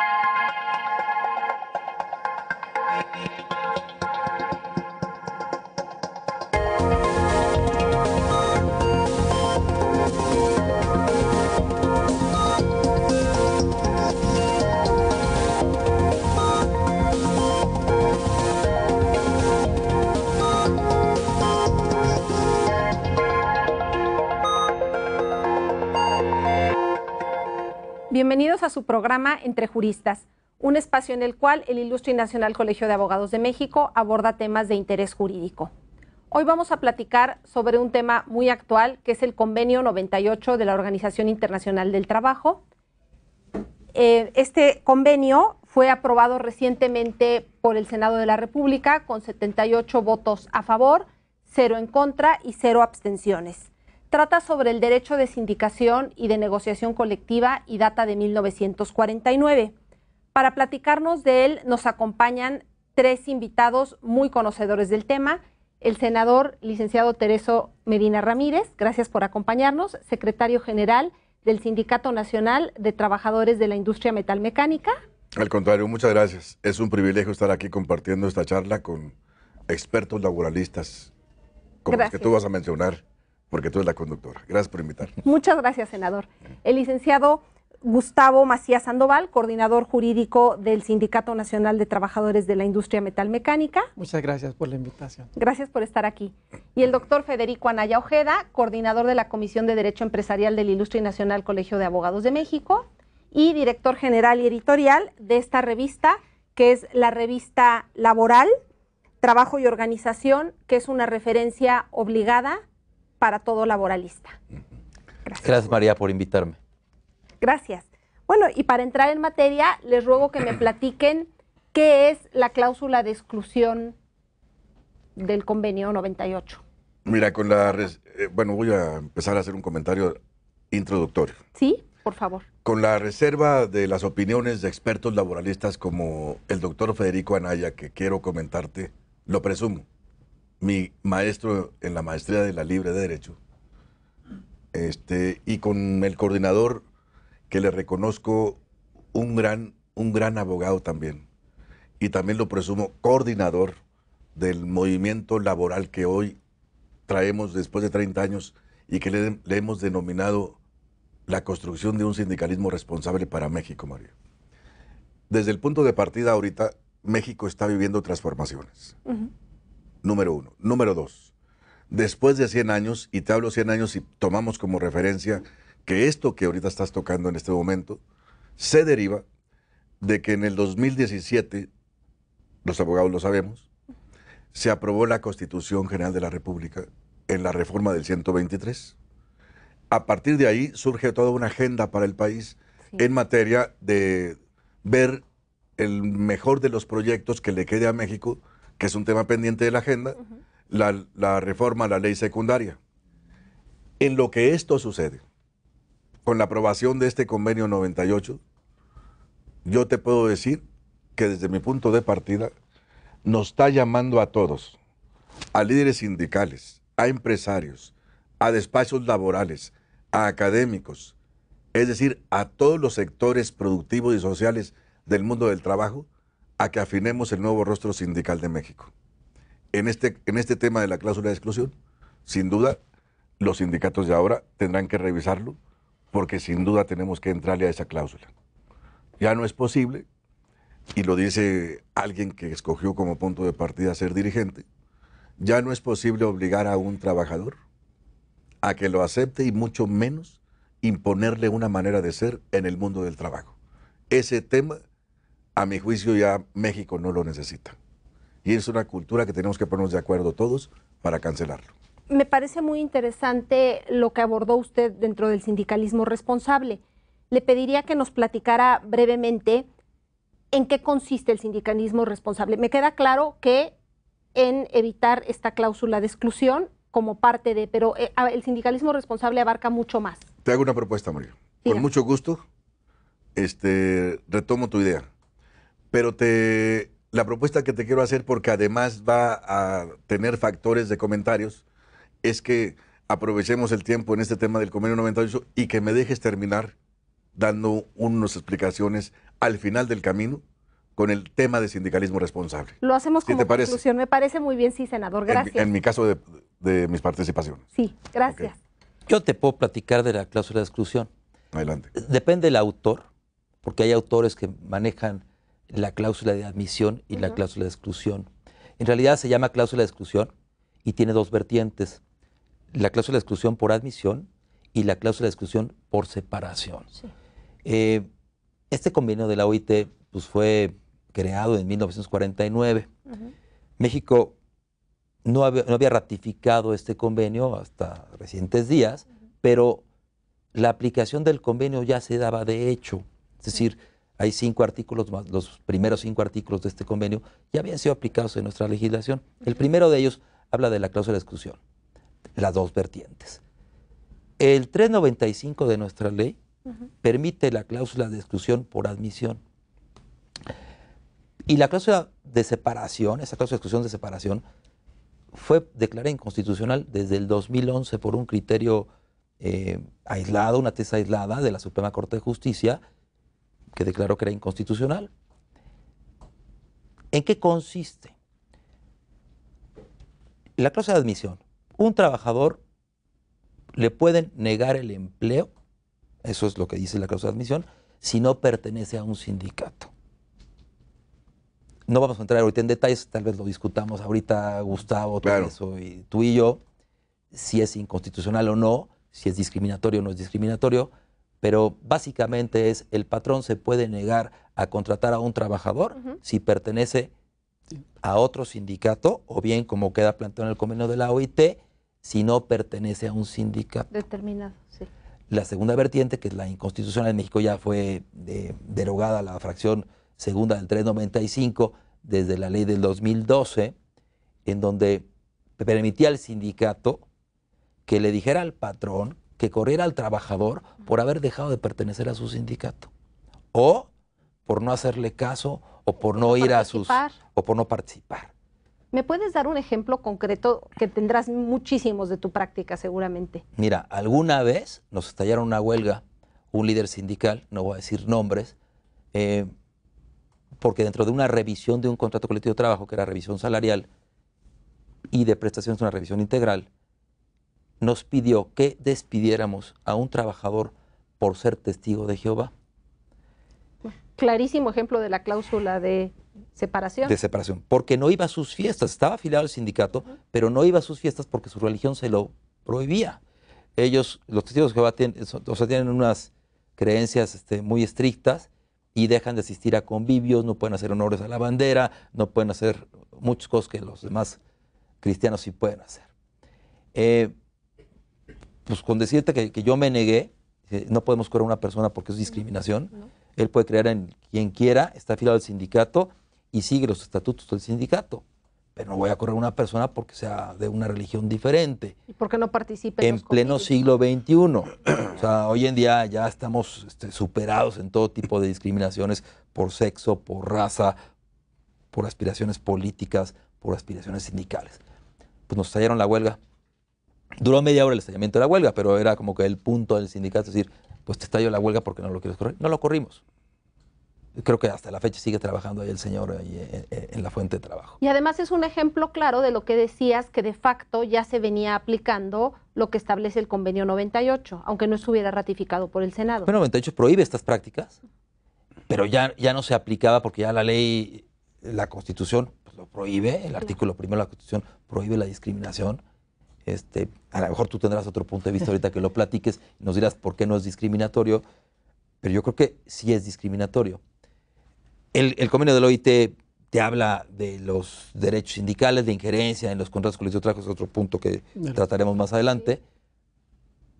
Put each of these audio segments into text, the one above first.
thank you Bienvenidos a su programa Entre Juristas, un espacio en el cual el Ilustre y Nacional Colegio de Abogados de México aborda temas de interés jurídico. Hoy vamos a platicar sobre un tema muy actual, que es el Convenio 98 de la Organización Internacional del Trabajo. Eh, este convenio fue aprobado recientemente por el Senado de la República con 78 votos a favor, cero en contra y cero abstenciones trata sobre el derecho de sindicación y de negociación colectiva y data de 1949. Para platicarnos de él nos acompañan tres invitados muy conocedores del tema. El senador licenciado Tereso Medina Ramírez, gracias por acompañarnos, secretario general del Sindicato Nacional de Trabajadores de la Industria Metalmecánica. Al contrario, muchas gracias. Es un privilegio estar aquí compartiendo esta charla con expertos laboralistas como los que tú vas a mencionar porque tú eres la conductora. Gracias por invitarme. Muchas gracias, senador. El licenciado Gustavo Macías Sandoval, coordinador jurídico del Sindicato Nacional de Trabajadores de la Industria Metalmecánica. Muchas gracias por la invitación. Gracias por estar aquí. Y el doctor Federico Anaya Ojeda, coordinador de la Comisión de Derecho Empresarial del Ilustre y Nacional Colegio de Abogados de México y director general y editorial de esta revista, que es la revista Laboral, Trabajo y Organización, que es una referencia obligada para todo laboralista. Gracias. Gracias María por invitarme. Gracias. Bueno, y para entrar en materia, les ruego que me platiquen qué es la cláusula de exclusión del convenio 98. Mira, con la eh, bueno, voy a empezar a hacer un comentario introductorio. Sí, por favor. Con la reserva de las opiniones de expertos laboralistas como el doctor Federico Anaya, que quiero comentarte, lo presumo mi maestro en la maestría de la Libre de Derecho, este, y con el coordinador que le reconozco un gran, un gran abogado también, y también lo presumo coordinador del movimiento laboral que hoy traemos después de 30 años y que le, hemos denominado la construcción de un sindicalismo responsable para México, María. Desde el punto de partida ahorita, México está viviendo transformaciones número uno. Número dos, después de 100 años, y te hablo 100 años y tomamos como referencia que esto que ahorita estás tocando en este momento se deriva de que en el 2017, los abogados lo sabemos, se aprobó la Constitución General de la República en la reforma del 123. A partir de ahí surge toda una agenda para el país en materia de ver el mejor de los proyectos que le quede a México que es un tema pendiente de la agenda, la, la, reforma a la ley secundaria. En lo que esto sucede, con la aprobación de este convenio 98, yo te puedo decir que desde mi punto de partida nos está llamando a todos, a líderes sindicales, a empresarios, a despachos laborales, a académicos, es decir, a todos los sectores productivos y sociales del mundo del trabajo, a que afinemos el nuevo rostro sindical de México. En este, en este tema de la cláusula de exclusión, sin duda, los sindicatos de ahora tendrán que revisarlo porque sin duda tenemos que entrarle a esa cláusula. Ya no es posible, y lo dice alguien que escogió como punto de partida ser dirigente, ya no es posible obligar a un trabajador a que lo acepte y mucho menos imponerle una manera de ser en el mundo del trabajo. Ese tema a mi juicio ya México no lo necesita. Y es una cultura que tenemos que ponernos de acuerdo todos para cancelarlo. Me parece muy interesante lo que abordó usted dentro del sindicalismo responsable. Le pediría que nos platicara brevemente en qué consiste el sindicalismo responsable. Me queda claro que en evitar esta cláusula de exclusión como parte de, pero eh, el sindicalismo responsable abarca mucho más. Te hago una propuesta, Mario. Con mucho gusto, este, retomo tu idea pero te, la propuesta que te quiero hacer, porque además va a tener factores de comentarios, es que aprovechemos el tiempo en este tema del convenio 98 y que me dejes terminar dando unas explicaciones al final del camino con el tema de sindicalismo responsable. Lo hacemos como te parece? Me parece muy bien, sí, senador. Gracias. En, mi caso de, mis participaciones. Sí, gracias. Yo te puedo platicar de la cláusula de exclusión. Adelante. Depende del autor, porque hay autores que manejan la cláusula de admisión y la cláusula de exclusión. En realidad se llama cláusula de exclusión y tiene dos vertientes. La cláusula de exclusión por admisión y la cláusula de exclusión por separación. Eh, este convenio de la OIT pues, fue creado en 1949. México no había, ratificado este convenio hasta recientes días, pero la aplicación del convenio ya se daba de hecho. Es decir, hay cinco artículos más, los primeros cinco artículos de este convenio ya habían sido aplicados en nuestra legislación. El primero de ellos habla de la cláusula de exclusión, las dos vertientes. El 395 de nuestra ley permite la cláusula de exclusión por admisión. Y la cláusula de separación, esa cláusula de exclusión de separación, fue declarada inconstitucional desde el 2011 por un criterio eh, aislado, una tesis aislada de la Suprema Corte de Justicia, que declaró que era inconstitucional. ¿En qué consiste? La cláusula de admisión. Un trabajador le pueden negar el empleo, eso es lo que dice la cláusula de admisión, si no pertenece a un sindicato. No vamos a entrar ahorita en detalles, tal vez lo discutamos ahorita, Gustavo, tú y yo, si es inconstitucional o no, si es discriminatorio o no es discriminatorio, pero básicamente es el patrón se puede negar a contratar a un trabajador si pertenece a otro sindicato o bien, como queda planteado en el convenio de la OIT, si no pertenece a un sindicato. Determinado, sí. La segunda vertiente, que es la inconstitucional en México, ya fue eh, derogada la fracción segunda del 395 desde la ley del 2012, en donde permitía al sindicato que le dijera al patrón que correr al trabajador por haber dejado de pertenecer a su sindicato o por no hacerle caso o por no, ir a sus o por no participar. ¿Me puedes dar un ejemplo concreto que tendrás muchísimos de tu práctica seguramente? Mira, alguna vez nos estallaron una huelga, un líder sindical, no voy a decir nombres, eh, porque dentro de una revisión de un contrato colectivo de trabajo, que era revisión salarial y de prestaciones, una revisión integral, nos pidió que despidiéramos a un trabajador por ser testigo de Jehová. Clarísimo ejemplo de la cláusula de separación. De separación, porque no iba a sus fiestas, estaba afiliado al sindicato, pero no iba a sus fiestas porque su religión se lo prohibía. Ellos, los testigos de Jehová, tienen, unas creencias este, muy estrictas y dejan de asistir a convivios, no pueden hacer honores a la bandera, no pueden hacer muchas cosas que los demás cristianos sí pueden hacer. Eh, pues con decirte que, yo me negué, eh, no podemos correr a una persona porque es discriminación. Él puede crear en quien quiera, está afiliado al sindicato y sigue los estatutos del sindicato. Pero no voy a correr a una persona porque sea de una religión diferente. ¿Y por qué no participe? En pleno siglo XXI. o sea, hoy en día ya estamos este, superados en todo tipo de discriminaciones por sexo, por raza, por aspiraciones políticas, por aspiraciones sindicales. Pues nos tallaron la huelga. Duró media hora el estallamiento de la huelga, pero era como que el punto del sindicato, es decir, pues te estalló la huelga porque no lo quieres correr. No lo corrimos. Creo que hasta la fecha sigue trabajando ahí el señor eh, eh, en, la fuente de trabajo. Y además es un ejemplo claro de lo que decías, que de facto ya se venía aplicando lo que establece el convenio 98, aunque no estuviera ratificado por el Senado. El 98 prohíbe estas prácticas, pero ya, ya no se aplicaba porque ya la ley, la Constitución pues, lo prohíbe, el artículo primero de la Constitución prohíbe la discriminación este, a lo mejor tú tendrás otro punto de vista ahorita que lo platiques, y nos dirás por qué no es discriminatorio, pero yo creo que sí es discriminatorio. El, convenio del OIT te habla de los derechos sindicales, de injerencia en los contratos colectivos de trabajo, es otro punto que trataremos más adelante,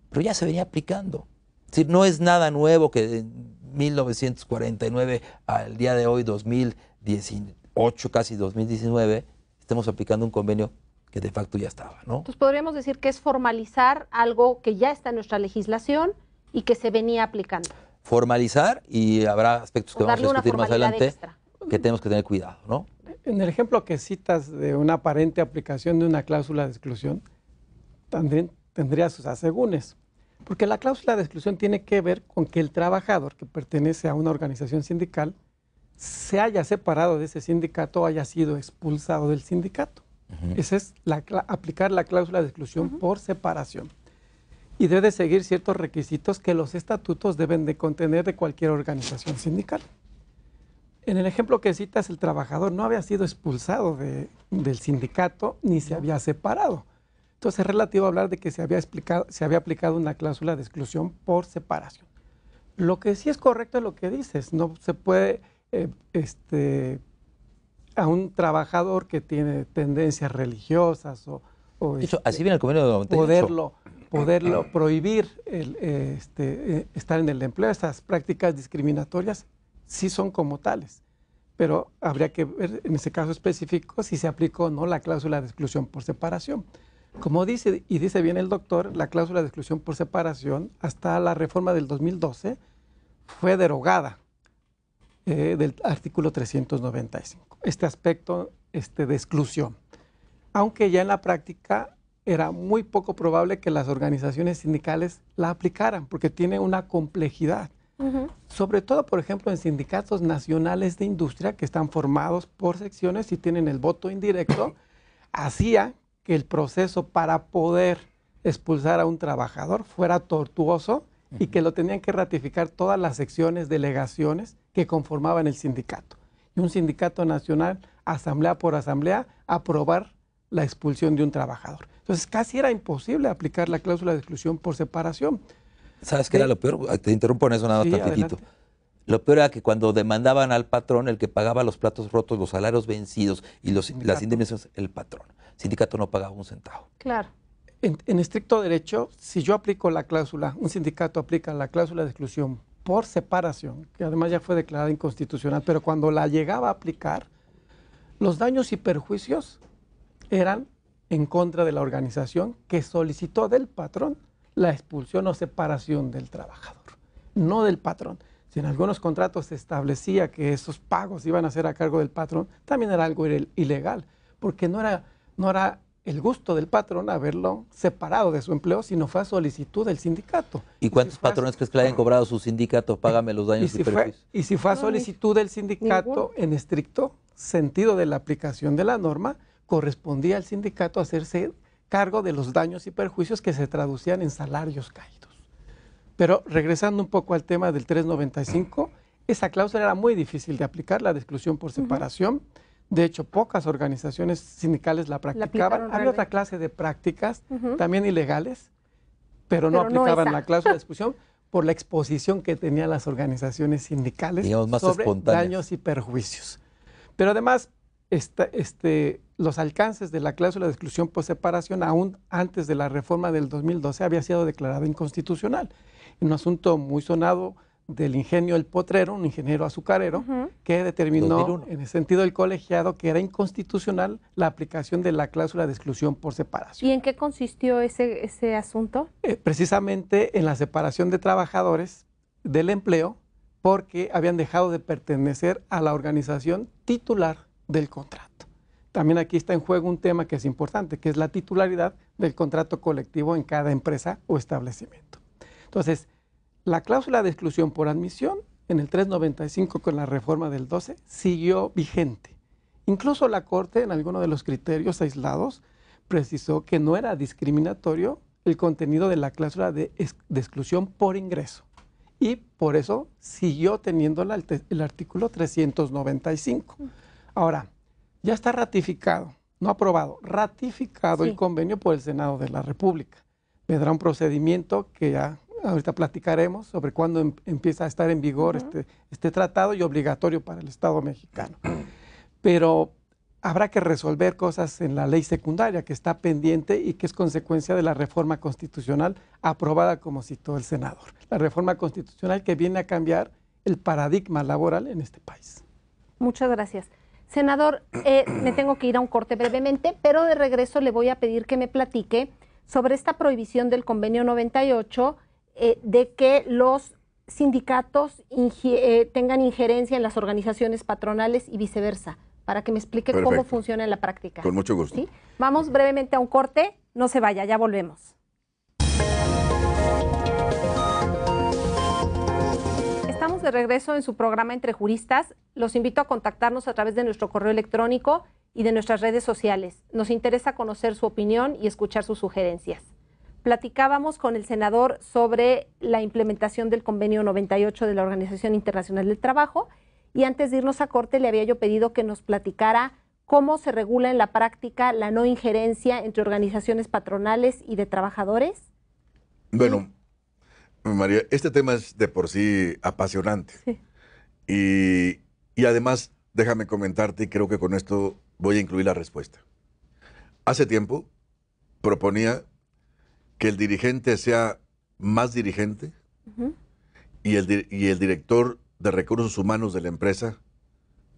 pero ya se venía aplicando. no es nada nuevo que en 1949 al día de hoy, 2018, casi 2019, estemos aplicando un convenio que de facto ya estaba. ¿no? Entonces podríamos decir que es formalizar algo que ya está en nuestra legislación y que se venía aplicando. Formalizar y habrá aspectos que vamos a discutir más adelante que tenemos que tener cuidado. ¿no? En el ejemplo que citas de una aparente aplicación de una cláusula de exclusión, también tendría sus asegúnes. Porque la cláusula de exclusión tiene que ver con que el trabajador que pertenece a una organización sindical se haya separado de ese sindicato o haya sido expulsado del sindicato es la, aplicar la cláusula de exclusión por separación. Y debe de seguir ciertos requisitos que los estatutos deben de contener de cualquier organización sindical. En el ejemplo que citas, el trabajador no había sido expulsado del sindicato ni se había separado. Entonces es relativo a hablar de que se había, se había aplicado una cláusula de exclusión por separación. Lo que sí es correcto es lo que dices, no se puede eh, este, a un trabajador que tiene tendencias religiosas o... o este, así viene el convenio Poderlo, poderlo prohibir este, eh, estar en el empleo, estas prácticas discriminatorias sí son como tales, pero habría que ver en ese caso específico si se aplicó o no la cláusula de exclusión por separación. Como dice, y dice bien el doctor, la cláusula de exclusión por separación hasta la reforma del 2012 fue derogada eh, del artículo 395, este aspecto este, de exclusión. Aunque ya en la práctica era muy poco probable que las organizaciones sindicales la aplicaran, porque tiene una complejidad. Sobre todo, por ejemplo, en sindicatos nacionales de industria que están formados por secciones y tienen el voto indirecto, hacía que el proceso para poder expulsar a un trabajador fuera tortuoso y que lo tenían que ratificar todas las secciones, delegaciones, que conformaban el sindicato. Y un sindicato nacional, asamblea por asamblea, aprobar la expulsión de un trabajador. Entonces casi era imposible aplicar la cláusula de exclusión por separación. ¿Sabes qué era lo peor? Te interrumpo en eso nada más Lo peor era que cuando demandaban al patrón, el que pagaba los platos rotos, los salarios vencidos y los, las indemnizaciones, el patrón. El sindicato no pagaba un centavo. Claro. en, estricto derecho, si yo aplico la cláusula, un sindicato aplica la cláusula de exclusión por separación, que además ya fue declarada inconstitucional, pero cuando la llegaba a aplicar, los daños y perjuicios eran en contra de la organización que solicitó del patrón la expulsión o separación del trabajador, no del patrón. Si en algunos contratos se establecía que esos pagos iban a ser a cargo del patrón, también era algo ilegal, porque no era, no era el gusto del patrón haberlo separado de su empleo si no fue a solicitud del sindicato. ¿Y, cuántos patrones que le hayan cobrado su sindicato? Págame los daños y, perjuicios. y si fue a solicitud del sindicato, en estricto sentido de la aplicación de la norma, correspondía al sindicato hacerse cargo de los daños y perjuicios que se traducían en salarios caídos. Pero regresando un poco al tema del 395, esa cláusula era muy difícil de aplicar, la de exclusión por separación. De hecho, pocas organizaciones sindicales la practicaban. Había otra clase de prácticas, también ilegales, pero, no aplicaban la cláusula de exclusión por la exposición que tenían las organizaciones sindicales más sobre daños y perjuicios. Pero además, este, los alcances de la cláusula de exclusión por separación, aún antes de la reforma del 2012, había sido declarado inconstitucional. Un asunto muy sonado del ingenio El Potrero, un ingeniero azucarero, que determinó en el sentido del colegiado que era inconstitucional la aplicación de la cláusula de exclusión por separación. ¿Y en qué consistió ese, asunto? Eh, precisamente en la separación de trabajadores del empleo porque habían dejado de pertenecer a la organización titular del contrato. También aquí está en juego un tema que es importante, que es la titularidad del contrato colectivo en cada empresa o establecimiento. Entonces, la cláusula de exclusión por admisión en el 395 con la reforma del 12 siguió vigente. Incluso la Corte en alguno de los criterios aislados precisó que no era discriminatorio el contenido de la cláusula de, exclusión por ingreso y por eso siguió teniendo el, artículo 395. Ahora, ya está ratificado, no aprobado, ratificado el convenio por el Senado de la República. Vendrá un procedimiento que ya ahorita platicaremos sobre cuándo em, empieza a estar en vigor este, este tratado y obligatorio para el Estado mexicano. Pero habrá que resolver cosas en la ley secundaria que está pendiente y que es consecuencia de la reforma constitucional aprobada como citó el senador. La reforma constitucional que viene a cambiar el paradigma laboral en este país. Muchas gracias. Senador, eh, me tengo que ir a un corte brevemente, pero de regreso le voy a pedir que me platique sobre esta prohibición del convenio 98 eh, de que los sindicatos eh, tengan injerencia en las organizaciones patronales y viceversa, para que me explique cómo funciona en la práctica. Con mucho gusto. Vamos brevemente a un corte, no se vaya, ya volvemos. Estamos de regreso en su programa Entre Juristas. Los invito a contactarnos a través de nuestro correo electrónico y de nuestras redes sociales. Nos interesa conocer su opinión y escuchar sus sugerencias platicábamos con el senador sobre la implementación del convenio 98 de la Organización Internacional del Trabajo y antes de irnos a corte le había yo pedido que nos platicara cómo se regula en la práctica la no injerencia entre organizaciones patronales y de trabajadores. Bueno, María, este tema es de por sí apasionante. Sí. Y, y además, déjame comentarte, y creo que con esto voy a incluir la respuesta. Hace tiempo proponía que el dirigente sea más dirigente y, el, y, el, director de recursos humanos de la empresa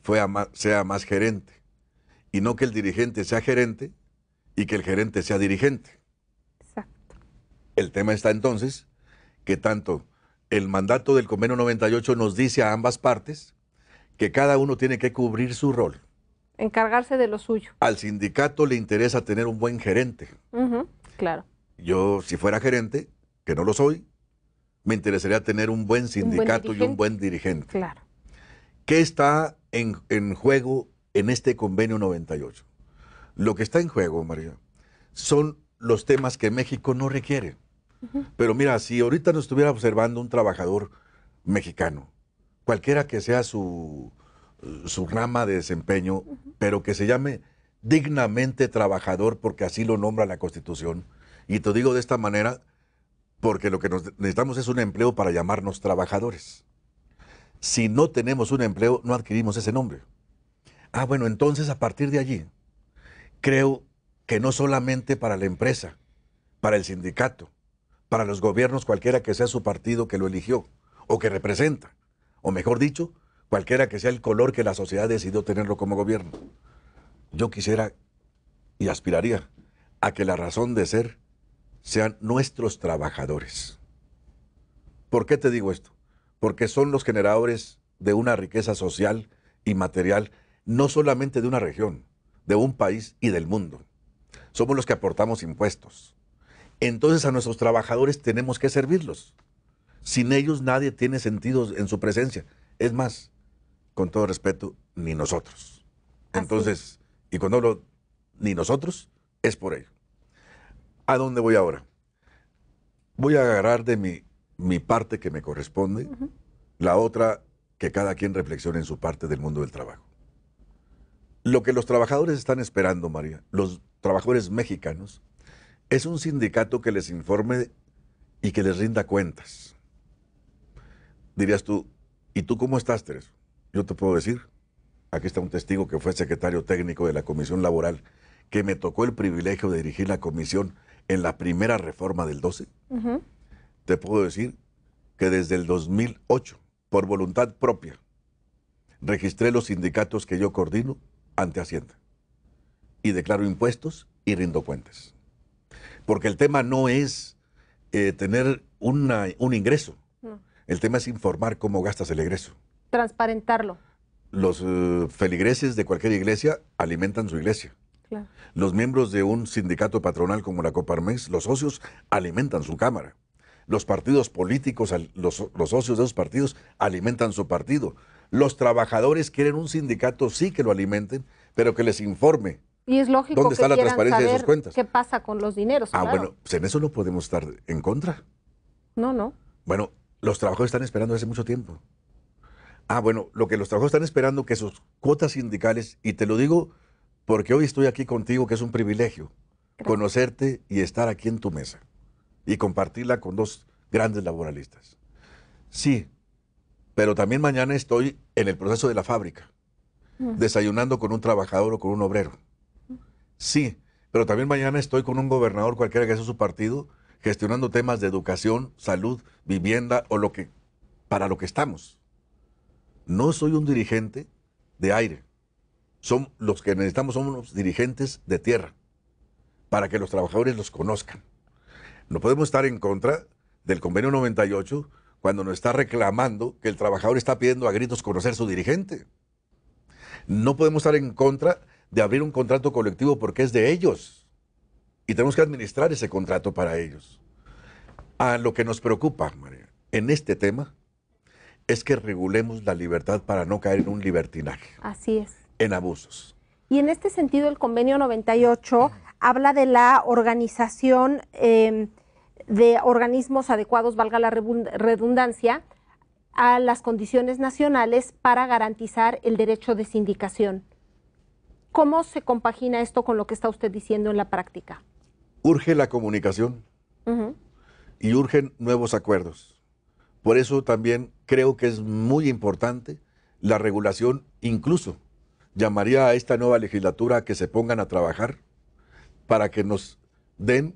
fue sea más gerente. Y no que el dirigente sea gerente y que el gerente sea dirigente. Exacto. El tema está entonces que tanto el mandato del convenio 98 nos dice a ambas partes que cada uno tiene que cubrir su rol. Encargarse de lo suyo. Al sindicato le interesa tener un buen gerente. claro yo, si fuera gerente, que no lo soy, me interesaría tener un buen sindicato y un buen dirigente. Claro. ¿Qué está en, juego en este convenio 98? Lo que está en juego, María, son los temas que México no requiere. Pero mira, si ahorita nos estuviera observando un trabajador mexicano, cualquiera que sea su, su rama de desempeño, pero que se llame dignamente trabajador porque así lo nombra la Constitución, y te digo de esta manera porque lo que necesitamos es un empleo para llamarnos trabajadores. Si no tenemos un empleo, no adquirimos ese nombre. Ah, bueno, entonces a partir de allí, creo que no solamente para la empresa, para el sindicato, para los gobiernos, cualquiera que sea su partido que lo eligió o que representa, o mejor dicho, cualquiera que sea el color que la sociedad decidió tenerlo como gobierno. Yo quisiera y aspiraría a que la razón de ser sean nuestros trabajadores. ¿Por qué te digo esto? Porque son los generadores de una riqueza social y material, no solamente de una región, de un país y del mundo. Somos los que aportamos impuestos. Entonces a nuestros trabajadores tenemos que servirlos. Sin ellos nadie tiene sentido en su presencia. Es más, con todo respeto, ni nosotros. Entonces, y cuando hablo ni nosotros, es por ello. ¿A dónde voy ahora? Voy a agarrar de mi, mi parte que me corresponde, la otra que cada quien reflexione en su parte del mundo del trabajo. Lo que los trabajadores están esperando, María, los trabajadores mexicanos, es un sindicato que les informe y que les rinda cuentas. Dirías tú, ¿y tú cómo estás, Teres? Yo te puedo decir, aquí está un testigo que fue secretario técnico de la Comisión Laboral, que me tocó el privilegio de dirigir la comisión en la primera reforma del 12, te puedo decir que desde el 2008, por voluntad propia, registré los sindicatos que yo coordino ante Hacienda y declaro impuestos y rindo cuentas. Porque el tema no es eh, tener un ingreso, el tema es informar cómo gastas el egreso. Transparentarlo. Los eh, feligreses de cualquier iglesia alimentan su iglesia los miembros de un sindicato patronal como la Coparmex, los socios alimentan su Cámara. Los partidos políticos, los, socios de esos partidos alimentan su partido. Los trabajadores quieren un sindicato, sí que lo alimenten, pero que les informe y es lógico ¿Dónde está la transparencia de sus cuentas? ¿Qué pasa con los dineros? Ah, bueno, pues en eso no podemos estar en contra. No, no. Bueno, los trabajadores están esperando hace mucho tiempo. Ah, bueno, lo que los trabajadores están esperando que sus cuotas sindicales, y te lo digo porque hoy estoy aquí contigo, que es un privilegio conocerte y estar aquí en tu mesa y compartirla con dos grandes laboralistas. Sí, pero también mañana estoy en el proceso de la fábrica, mm. desayunando con un trabajador o con un obrero. Mm. Sí, pero también mañana estoy con un gobernador, cualquiera que sea su partido, gestionando temas de educación, salud, vivienda o lo que, para lo que estamos. No soy un dirigente de aire son los que necesitamos son los dirigentes de tierra para que los trabajadores los conozcan. No podemos estar en contra del convenio 98 cuando nos está reclamando que el trabajador está pidiendo a gritos conocer su dirigente. No podemos estar en contra de abrir un contrato colectivo porque es de ellos y tenemos que administrar ese contrato para ellos. A lo que nos preocupa, María, en este tema es que regulemos la libertad para no caer en un libertinaje. Así es abusos. Y en este sentido, el convenio 98 habla de la organización em, de organismos adecuados, valga la redundancia, a las condiciones nacionales para garantizar el derecho de sindicación. ¿Cómo se compagina esto con lo que está usted diciendo en la práctica? Urge la comunicación y urgen nuevos acuerdos. Por eso también creo que es muy importante la regulación incluso llamaría a esta nueva legislatura a que se pongan a trabajar para que nos den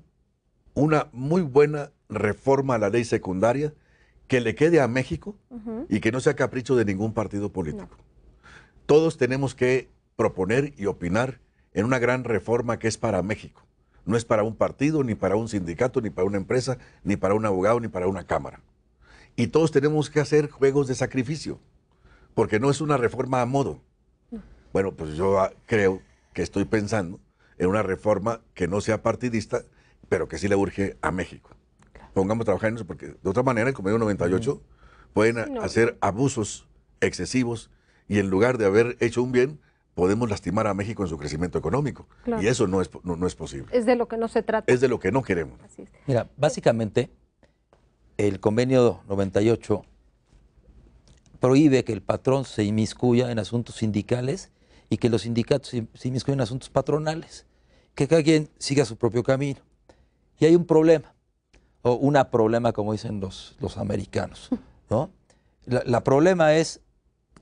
una muy buena reforma a la ley secundaria que le quede a México y que no sea capricho de ningún partido político. Todos tenemos que proponer y opinar en una gran reforma que es para México. No es para un partido, ni para un sindicato, ni para una empresa, ni para un abogado, ni para una cámara. Y todos tenemos que hacer juegos de sacrificio, porque no es una reforma a modo. Bueno, pues yo ah, creo que estoy pensando en una reforma que no sea partidista, pero que sí le urge a México. Pongamos a trabajar en eso, porque de otra manera el convenio 98 pueden hacer abusos excesivos y en lugar de haber hecho un bien, podemos lastimar a México en su crecimiento económico. Y eso no es, es posible. Es de lo que no se trata. Es de lo que no queremos. Mira, básicamente el convenio 98 prohíbe que el patrón se inmiscuya en asuntos sindicales y que los sindicatos se, inmiscuyen en asuntos patronales, que cada quien siga su propio camino. Y hay un problema, o una problema, como dicen los, americanos, ¿no? La, problema es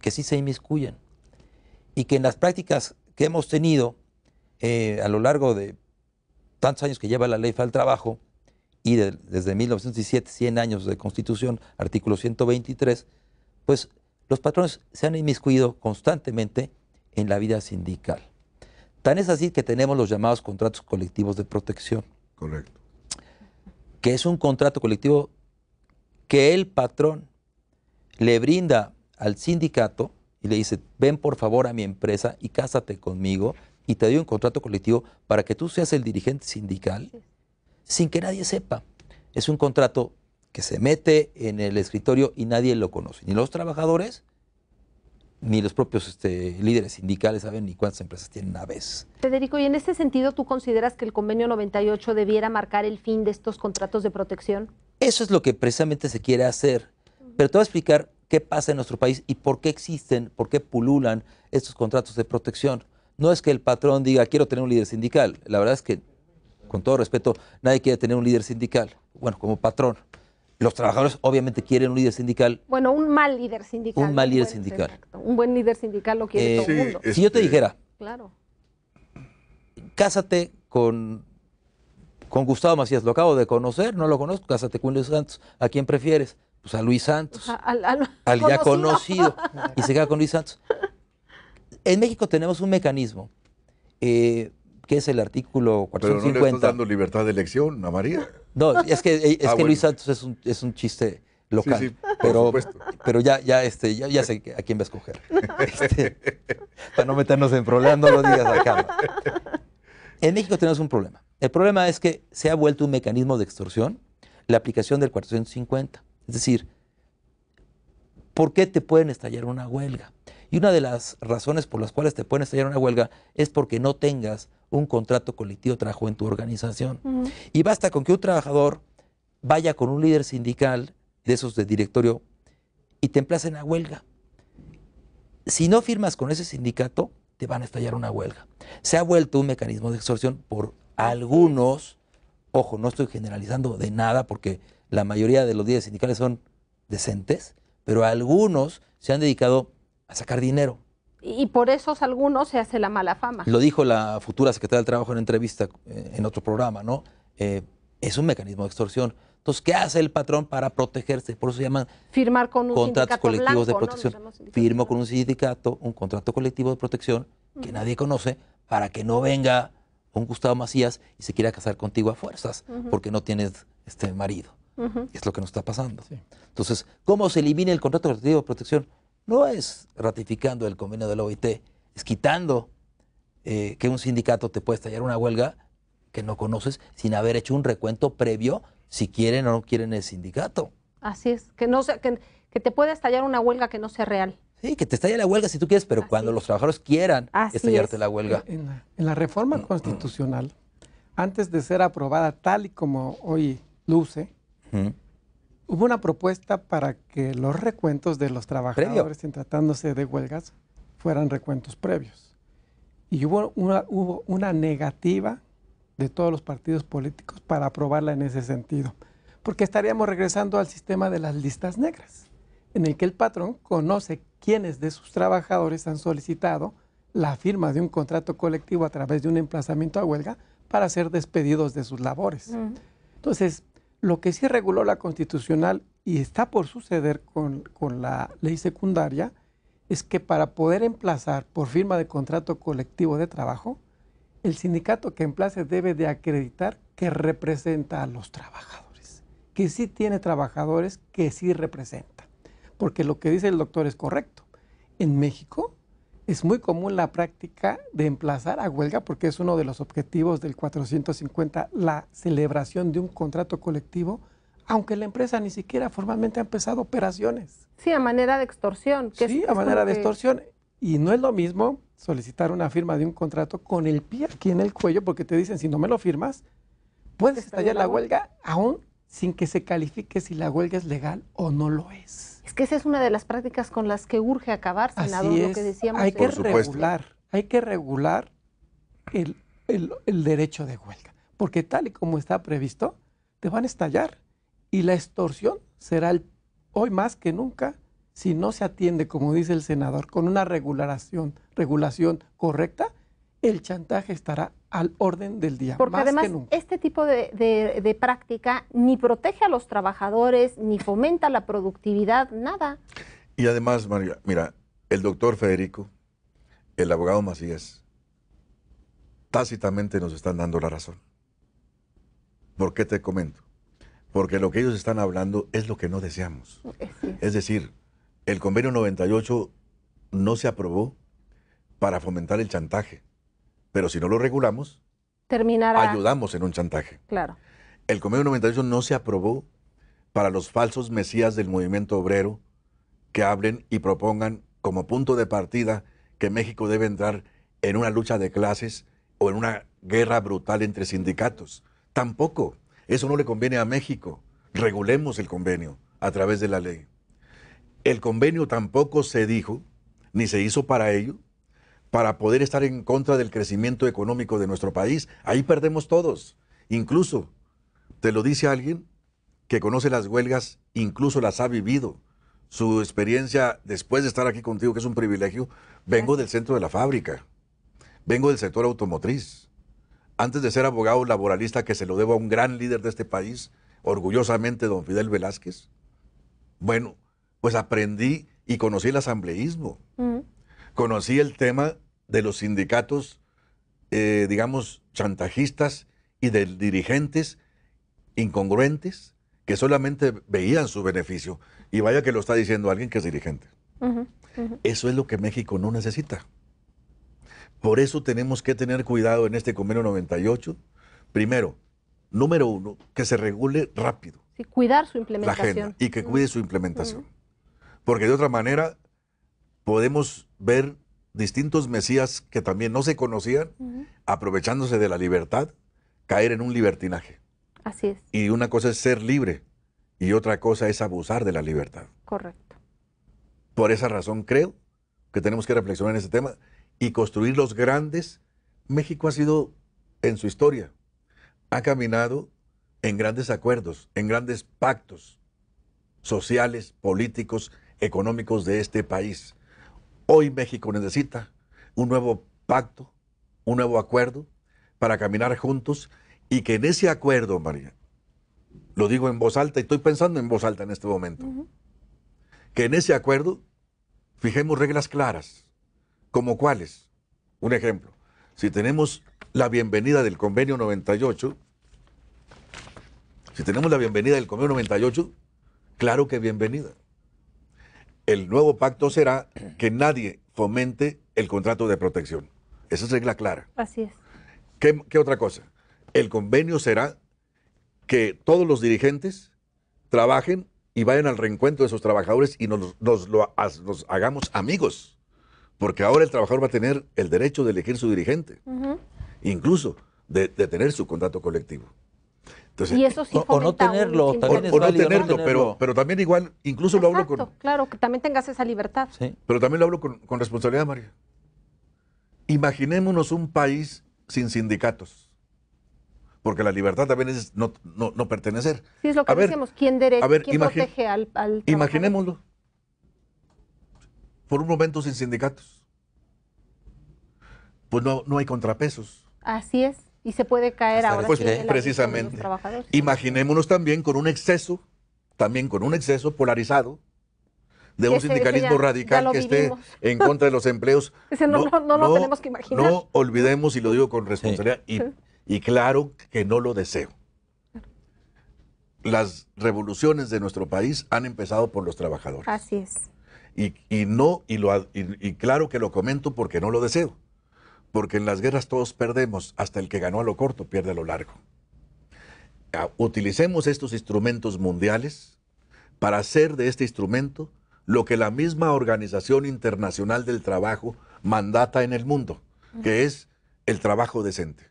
que sí se inmiscuyen y que en las prácticas que hemos tenido eh, a lo largo de tantos años que lleva la ley para trabajo y desde 1917, 100 años de constitución, artículo 123, pues los patrones se han inmiscuido constantemente en la vida sindical. Tan es así que tenemos los llamados contratos colectivos de protección. Correcto. Que es un contrato colectivo que el patrón le brinda al sindicato y le dice, ven por favor a mi empresa y cásate conmigo y te doy un contrato colectivo para que tú seas el dirigente sindical sin que nadie sepa. Es un contrato que se mete en el escritorio y nadie lo conoce, ni los trabajadores, ni los propios este, líderes sindicales saben ni cuántas empresas tienen a vez. Federico, ¿y en este sentido tú consideras que el convenio 98 debiera marcar el fin de estos contratos de protección? Eso es lo que precisamente se quiere hacer. Pero te voy a explicar qué pasa en nuestro país y por qué existen, por qué pululan estos contratos de protección. No es que el patrón diga, quiero tener un líder sindical. La verdad es que, con todo respeto, nadie quiere tener un líder sindical, bueno, como patrón los trabajadores obviamente quieren un líder sindical. Bueno, un mal líder sindical. Un mal líder sindical. Un buen líder sindical lo quiere eh, todo el mundo. Si yo te este, dijera, claro. cásate con, con Gustavo Macías, lo acabo de conocer, no lo conozco, cásate con Luis Santos, ¿a quién prefieres? Pues a Luis Santos, pues al, ya conocido, y se queda con Luis Santos. En México tenemos un mecanismo. Eh, que es el artículo 450. Pero no dando libertad de elección a María. No, es que, eh, es ah, Luis Santos es un, chiste local. pero, pero ya, ya, este, ya, ya, sé a quién va a escoger. Este, para no meternos en problemas, los días digas acá. En México tenemos un problema. El problema es que se ha vuelto un mecanismo de extorsión la aplicación del 450. Es decir, ¿por qué te pueden estallar una huelga? Y una de las razones por las cuales te pueden estallar una huelga es porque no tengas un contrato colectivo de trabajo en tu organización. Y basta con que un trabajador vaya con un líder sindical de esos de directorio y te emplacen a huelga. Si no firmas con ese sindicato, te van a estallar una huelga. Se ha vuelto un mecanismo de extorsión por algunos, ojo, no estoy generalizando de nada porque la mayoría de los líderes sindicales son decentes, pero algunos se han dedicado a sacar dinero. Y por eso algunos se hace la mala fama. Lo dijo la futura secretaria del Trabajo en entrevista eh, en otro programa, ¿no? Eh, es un mecanismo de extorsión. Entonces, ¿qué hace el patrón para protegerse? Por eso se llaman Firmar con un contratos colectivos de protección. Firmo con un sindicato un contrato colectivo de protección que nadie conoce para que no venga un Gustavo Macías y se quiera casar contigo a fuerzas porque no tienes este marido. Es lo que nos está pasando. Entonces, ¿cómo se elimina el contrato colectivo de protección? no es ratificando el convenio de la OIT, es quitando eh, que un sindicato te pueda estallar una huelga que no conoces sin haber hecho un recuento previo si quieren o no quieren el sindicato. Así es, que, no sea que, te pueda estallar una huelga que no sea real. Sí, que te estalle la huelga si tú quieres, pero cuando los trabajadores quieran estallarte la huelga. En la, reforma mm, mm, mm. constitucional, antes de ser aprobada tal y como hoy luce, Hubo una propuesta para que los recuentos de los trabajadores en tratándose de huelgas fueran recuentos previos. Y hubo una, hubo una negativa de todos los partidos políticos para aprobarla en ese sentido, porque estaríamos regresando al sistema de las listas negras, en el que el patrón conoce quiénes de sus trabajadores han solicitado la firma de un contrato colectivo a través de un emplazamiento a huelga para ser despedidos de sus labores. Entonces, lo que sí reguló la constitucional y está por suceder con, con la ley secundaria es que para poder emplazar por firma de contrato colectivo de trabajo, el sindicato que emplace debe de acreditar que representa a los trabajadores, que sí tiene trabajadores que sí representa, porque lo que dice el doctor es correcto. En México es muy común la práctica de emplazar a huelga porque es uno de los objetivos del 450, la celebración de un contrato colectivo, aunque la empresa ni siquiera formalmente ha empezado operaciones. Sí, a manera de extorsión. sí, a manera de extorsión. Y no es lo mismo solicitar una firma de un contrato con el pie aquí en el cuello porque te dicen, si no me lo firmas, puedes estallar la huelga aún sin que se califique si la huelga es legal o no lo es. Es que esa es una de las prácticas con las que urge acabar, senador, lo que decíamos. Hay que regular, hay que regular el, derecho de huelga, porque tal y como está previsto, te van a estallar y la extorsión será hoy más que nunca si no se atiende, como dice el senador, con una regulación correcta, el chantaje estará al orden del día. Porque además este tipo de, práctica ni protege a los trabajadores, ni fomenta la productividad, nada. Y además, María, mira, el doctor Federico, el abogado Macías, tácitamente nos están dando la razón. ¿Por qué te comento? Porque lo que ellos están hablando es lo que no deseamos. Es decir, el convenio 98 no se aprobó para fomentar el chantaje pero si no lo regulamos, ayudamos en un chantaje. Claro. El convenio 98 no se aprobó para los falsos mesías del movimiento obrero que hablen y propongan como punto de partida que México debe entrar en una lucha de clases o en una guerra brutal entre sindicatos. Tampoco. Eso no le conviene a México. Regulemos el convenio a través de la ley. El convenio tampoco se dijo, ni se hizo para ello, para poder estar en contra del crecimiento económico de nuestro país. Ahí perdemos todos. Incluso, te lo dice alguien que conoce las huelgas, incluso las ha vivido. Su experiencia después de estar aquí contigo, que es un privilegio, vengo del centro de la fábrica, vengo del sector automotriz. Antes de ser abogado laboralista, que se lo debo a un gran líder de este país, orgullosamente don Fidel Velázquez, bueno, pues aprendí y conocí el asambleísmo. Mm conocí el tema de los sindicatos, eh, digamos, chantajistas y de dirigentes incongruentes que solamente veían su beneficio. Y vaya que lo está diciendo alguien que es dirigente. Eso es lo que México no necesita. Por eso tenemos que tener cuidado en este convenio 98. Primero, número uno, que se regule rápido. Sí, cuidar su implementación. y que cuide su implementación. Porque de otra manera podemos ver distintos mesías que también no se conocían, aprovechándose de la libertad, caer en un libertinaje. Así es. Y una cosa es ser libre y otra cosa es abusar de la libertad. Correcto. Por esa razón creo que tenemos que reflexionar en ese tema y construir los grandes. México ha sido, en su historia, ha caminado en grandes acuerdos, en grandes pactos sociales, políticos, económicos de este país. Hoy México necesita un nuevo pacto, un nuevo acuerdo para caminar juntos y que en ese acuerdo, María, lo digo en voz alta y estoy pensando en voz alta en este momento, que en ese acuerdo fijemos reglas claras, como cuáles. Un ejemplo, si tenemos la bienvenida del convenio 98, si tenemos la bienvenida del convenio 98, claro que bienvenida el nuevo pacto será que nadie fomente el contrato de protección. Esa es regla clara. Así es. ¿Qué, otra cosa? El convenio será que todos los dirigentes trabajen y vayan al reencuentro de esos trabajadores y nos, hagamos amigos. Porque ahora el trabajador va a tener el derecho de elegir su dirigente, incluso de tener su contrato colectivo y eso sí o, no tenerlo, no tenerlo, pero, pero también igual, incluso lo hablo con... Claro, que también tengas esa libertad. Pero también lo hablo con, responsabilidad, María. Imaginémonos un país sin sindicatos. Porque la libertad también es no, pertenecer. Sí, es lo que decimos. ¿Quién, derecho, protege al, al Imaginémoslo. Por un momento sin sindicatos. Pues no, no hay contrapesos. Así es y se puede caer ahora. Pues, precisamente. Imaginémonos también con un exceso, también con un exceso polarizado de un sindicalismo radical que esté en contra de los empleos. no, lo tenemos que imaginar. No olvidemos, y lo digo con responsabilidad, y, claro que no lo deseo. Las revoluciones de nuestro país han empezado por los trabajadores. Así es. Y, no, y, lo, y claro que lo comento porque no lo deseo porque en las guerras todos perdemos, hasta el que ganó a lo corto pierde a lo largo. Ah, utilicemos estos instrumentos mundiales para hacer de este instrumento lo que la misma Organización Internacional del Trabajo mandata en el mundo, que es el trabajo decente.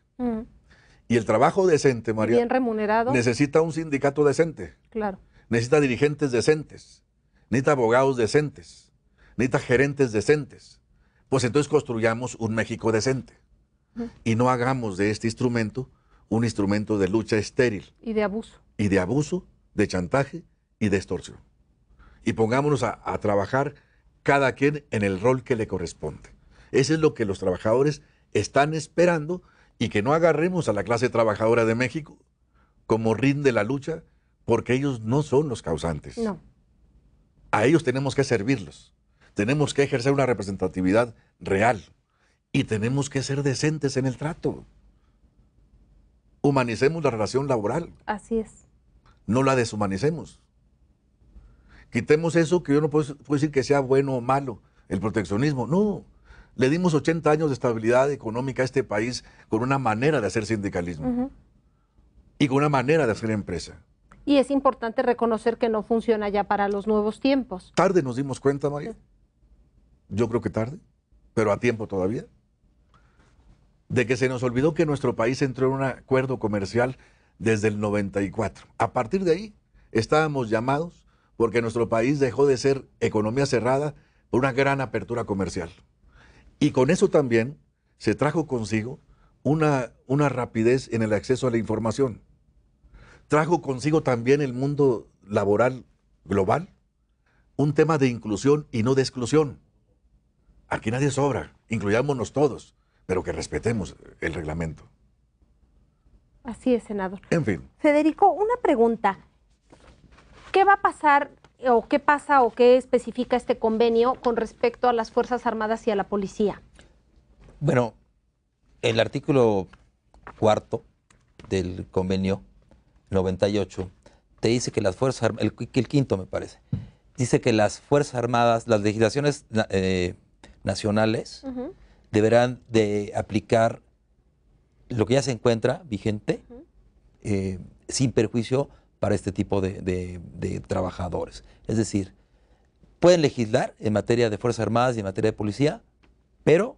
Y el trabajo decente, María. remunerado. Necesita un sindicato decente. Claro. Necesita dirigentes decentes. Necesita abogados decentes. Necesita gerentes decentes pues entonces construyamos un México decente y no hagamos de este instrumento un instrumento de lucha estéril. Y de abuso. Y de abuso, de chantaje y de extorsión. Y pongámonos a, trabajar cada quien en el rol que le corresponde. Eso es lo que los trabajadores están esperando y que no agarremos a la clase trabajadora de México como rin de la lucha porque ellos no son los causantes. No. A ellos tenemos que servirlos tenemos que ejercer una representatividad real y tenemos que ser decentes en el trato. Humanicemos la relación laboral. Así es. No la deshumanicemos. Quitemos eso que yo no puedo, decir que sea bueno o malo, el proteccionismo. No, le dimos 80 años de estabilidad económica a este país con una manera de hacer sindicalismo y con una manera de hacer empresa. Y es importante reconocer que no funciona ya para los nuevos tiempos. Tarde nos dimos cuenta, María yo creo que tarde, pero a tiempo todavía, de que se nos olvidó que nuestro país entró en un acuerdo comercial desde el 94. A partir de ahí estábamos llamados porque nuestro país dejó de ser economía cerrada por una gran apertura comercial. Y con eso también se trajo consigo una, una rapidez en el acceso a la información. Trajo consigo también el mundo laboral global un tema de inclusión y no de exclusión. Aquí nadie sobra, incluyámonos todos, pero que respetemos el reglamento. Así es, senador. En fin. Federico, una pregunta. ¿Qué va a pasar o qué pasa o qué especifica este convenio con respecto a las Fuerzas Armadas y a la policía? Bueno, el artículo cuarto del convenio 98 te dice que las Fuerzas Armadas, el, quinto me parece, dice que las Fuerzas Armadas, las legislaciones eh, nacionales deberán de aplicar lo que ya se encuentra vigente eh, sin perjuicio para este tipo de, trabajadores. Es decir, pueden legislar en materia de Fuerzas Armadas y en materia de policía, pero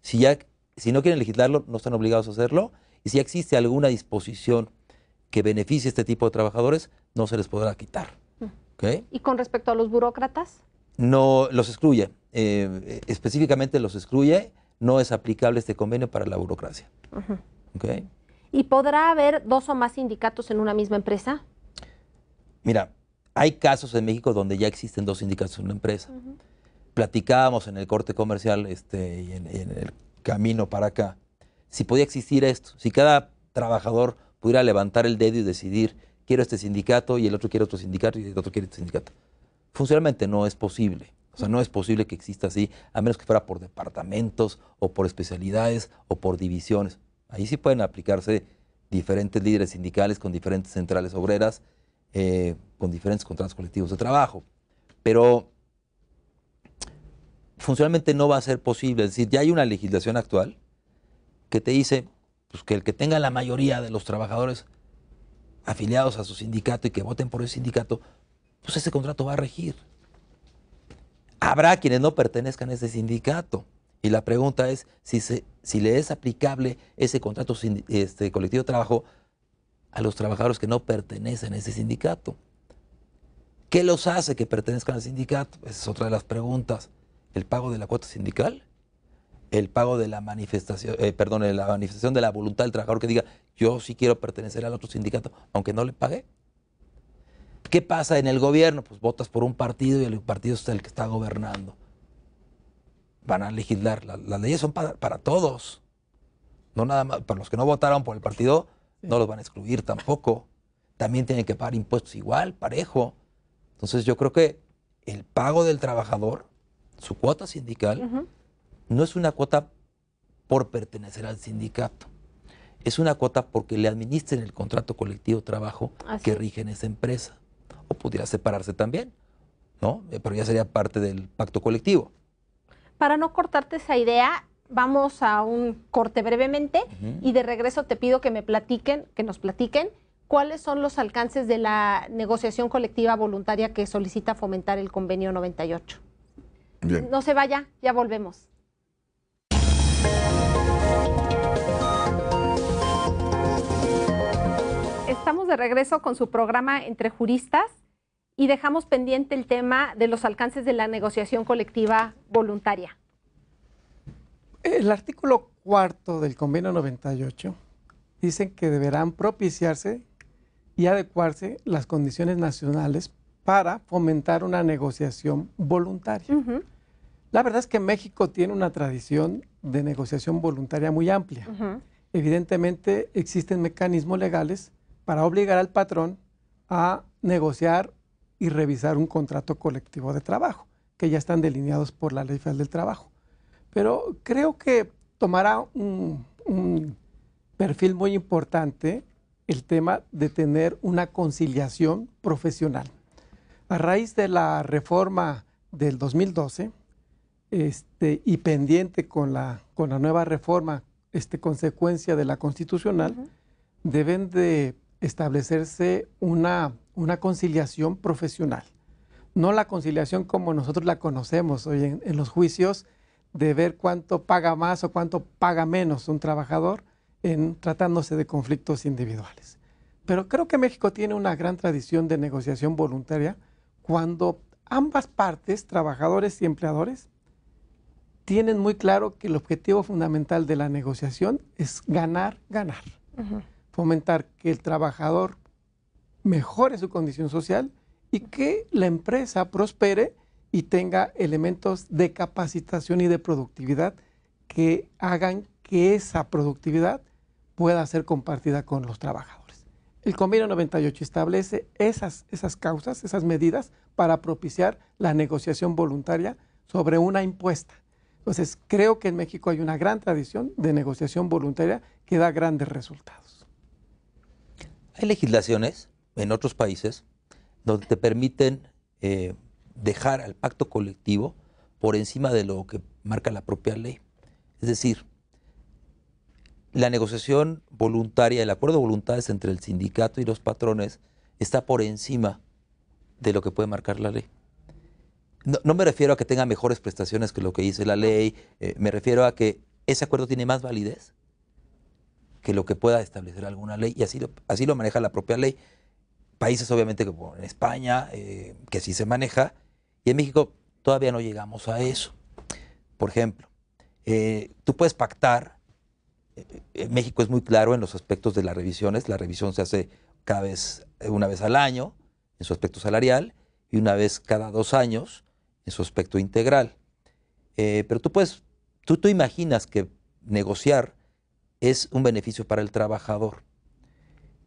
si, ya, si no quieren legislarlo, no están obligados a hacerlo. Y si existe alguna disposición que beneficie a este tipo de trabajadores, no se les podrá quitar. ¿Y con respecto a los burócratas? No, los excluye. Eh, específicamente los excluye, no es aplicable este convenio para la burocracia. ¿Y podrá haber dos o más sindicatos en una misma empresa? Mira, hay casos en México donde ya existen dos sindicatos en una empresa. Platicábamos en el corte comercial este, y en, el camino para acá, si podía existir esto, si cada trabajador pudiera levantar el dedo y decidir, quiero este sindicato y el otro quiere otro sindicato y el otro quiere este sindicato. Funcionalmente no es posible. O sea, no es posible que exista así, a menos que fuera por departamentos o por especialidades o por divisiones. Ahí sí pueden aplicarse diferentes líderes sindicales con diferentes centrales obreras, eh, con diferentes contratos colectivos de trabajo. Pero funcionalmente no va a ser posible. Es decir, ya hay una legislación actual que te dice pues, que el que tenga la mayoría de los trabajadores afiliados a su sindicato y que voten por ese sindicato, pues ese contrato va a regir. Habrá quienes no pertenezcan a ese sindicato. Y la pregunta es si, si le es aplicable ese contrato este, colectivo de trabajo a los trabajadores que no pertenecen a ese sindicato. ¿Qué los hace que pertenezcan al sindicato? Esa es otra de las preguntas. ¿El pago de la cuota sindical? ¿El pago de la manifestación, eh, perdón, de la manifestación de la voluntad del trabajador que diga, yo sí quiero pertenecer al otro sindicato, aunque no le pague? ¿Qué pasa en el gobierno? Pues votas por un partido y el partido es el que está gobernando. Van a legislar. las, leyes son para, todos. No nada más. Para los que no votaron por el partido, no los van a excluir tampoco. También tienen que pagar impuestos igual, parejo. Entonces yo creo que el pago del trabajador, su cuota sindical, no es una cuota por pertenecer al sindicato. Es una cuota porque le administren el contrato colectivo de trabajo que rige en esa empresa o pudiera separarse también, ¿no? Eh, pero ya sería parte del pacto colectivo. Para no cortarte esa idea, vamos a un corte brevemente y de regreso te pido que me platiquen, que nos platiquen cuáles son los alcances de la negociación colectiva voluntaria que solicita fomentar el convenio 98. Bien. No se vaya, ya volvemos. Estamos de regreso con su programa Entre Juristas y dejamos pendiente el tema de los alcances de la negociación colectiva voluntaria. El artículo cuarto del convenio 98 dicen que deberán propiciarse y adecuarse las condiciones nacionales para fomentar una negociación voluntaria. La verdad es que México tiene una tradición de negociación voluntaria muy amplia. Evidentemente existen mecanismos legales para obligar al patrón a negociar y revisar un contrato colectivo de trabajo, que ya están delineados por la Ley Federal del Trabajo. Pero creo que tomará un, perfil muy importante el tema de tener una conciliación profesional. A raíz de la reforma del 2012 este, y pendiente con la, con la nueva reforma, este, consecuencia de la constitucional, deben de establecerse una, conciliación profesional. No la conciliación como nosotros la conocemos hoy en, los juicios de ver cuánto paga más o cuánto paga menos un trabajador en tratándose de conflictos individuales. Pero creo que México tiene una gran tradición de negociación voluntaria cuando ambas partes, trabajadores y empleadores, tienen muy claro que el objetivo fundamental de la negociación es ganar, ganar fomentar que el trabajador mejore su condición social y que la empresa prospere y tenga elementos de capacitación y de productividad que hagan que esa productividad pueda ser compartida con los trabajadores. El convenio 98 establece esas, esas causas, esas medidas para propiciar la negociación voluntaria sobre una impuesta. Entonces, creo que en México hay una gran tradición de negociación voluntaria que da grandes resultados. Hay legislaciones en otros países donde te permiten eh, dejar al pacto colectivo por encima de lo que marca la propia ley. Es decir, la negociación voluntaria, el acuerdo de voluntades entre el sindicato y los patrones está por encima de lo que puede marcar la ley. No, me refiero a que tenga mejores prestaciones que lo que dice la ley, eh, me refiero a que ese acuerdo tiene más validez que lo que pueda establecer alguna ley, y así lo, así lo maneja la propia ley. Países obviamente como en España, eh, que así se maneja, y en México todavía no llegamos a eso. Por ejemplo, eh, tú puedes pactar, eh, México es muy claro en los aspectos de las revisiones, la revisión se hace cada vez, una vez al año, en su aspecto salarial, y una vez cada dos años, en su aspecto integral. pero tú puedes, tú, tú imaginas que negociar es un beneficio para el trabajador.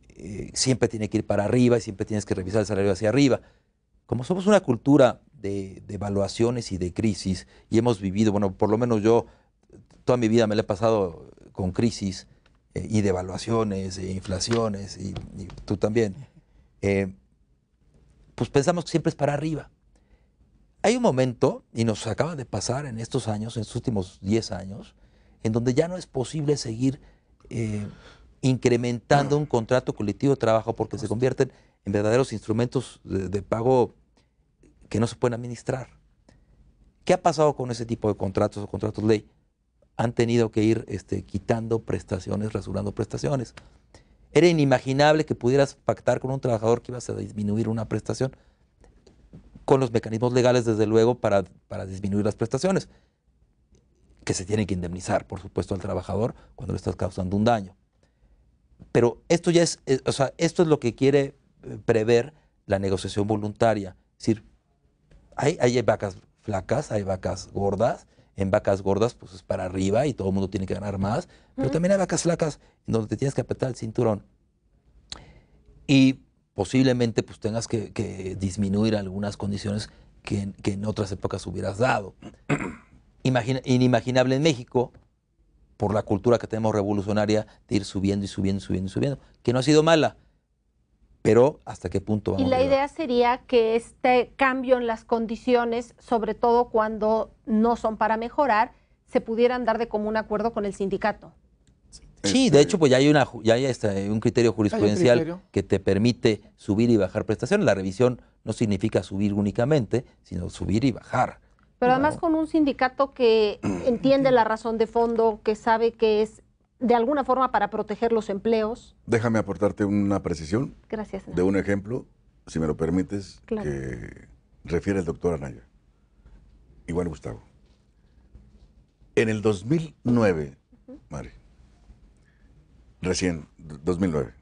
Eh, siempre tiene que ir para arriba y siempre tienes que revisar el salario hacia arriba. Como somos una cultura de, devaluaciones evaluaciones y de crisis y hemos vivido, bueno, por lo menos yo toda mi vida me la he pasado con crisis eh, y devaluaciones evaluaciones e inflaciones y, tú también, eh, pues pensamos que siempre es para arriba. Hay un momento, y nos acaba de pasar en estos años, en estos últimos 10 años, en donde ya no es posible seguir eh, incrementando un contrato colectivo de trabajo porque se convierten en verdaderos instrumentos de, pago que no se pueden administrar. ¿Qué ha pasado con ese tipo de contratos o contratos ley? Han tenido que ir este, quitando prestaciones, rasurando prestaciones. Era inimaginable que pudieras pactar con un trabajador que ibas a disminuir una prestación, con los mecanismos legales, desde luego, para, para disminuir las prestaciones que se tiene que indemnizar, por supuesto, al trabajador cuando le estás causando un daño. Pero esto ya es, eh, o sea, esto es lo que quiere eh, prever la negociación voluntaria. Es decir, hay, hay vacas flacas, hay vacas gordas, en vacas gordas, pues es para arriba y todo el mundo tiene que ganar más. Pero también hay vacas flacas donde te tienes que apretar el cinturón. Y posiblemente pues tengas que, que disminuir algunas condiciones que, que en otras épocas hubieras dado inimaginable en México por la cultura que tenemos revolucionaria de ir subiendo y subiendo y subiendo y subiendo, que no ha sido mala, pero hasta qué punto vamos. Y la idea sería que este cambio en las condiciones, sobre todo cuando no son para mejorar, se pudieran dar de común acuerdo con el sindicato. Sí, de este, hecho, pues ya hay, una, ya este, un criterio jurisprudencial que te permite subir y bajar prestaciones. La revisión no significa subir únicamente, sino subir y bajar. Pero además con un sindicato que entiende la razón de fondo, que sabe que es de alguna forma para proteger los empleos. Déjame aportarte una precisión. Gracias. De un ejemplo, si me lo permites, que refiere el doctor Anaya. Igual Gustavo. En el 2009, Mari, recién, 2009,